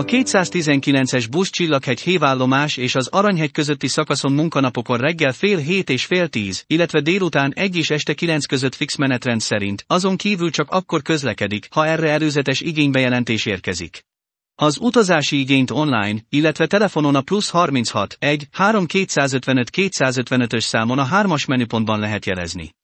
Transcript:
A 219-es busz Csillaghegy hévállomás és az Aranyhegy közötti szakaszon munkanapokon reggel fél hét és fél tíz, illetve délután egy és este kilenc között fix menetrend szerint, azon kívül csak akkor közlekedik, ha erre előzetes igénybejelentés érkezik. Az utazási igényt online, illetve telefonon a plusz 36 1 3255 255 255-ös számon a 3-as menüpontban lehet jelezni.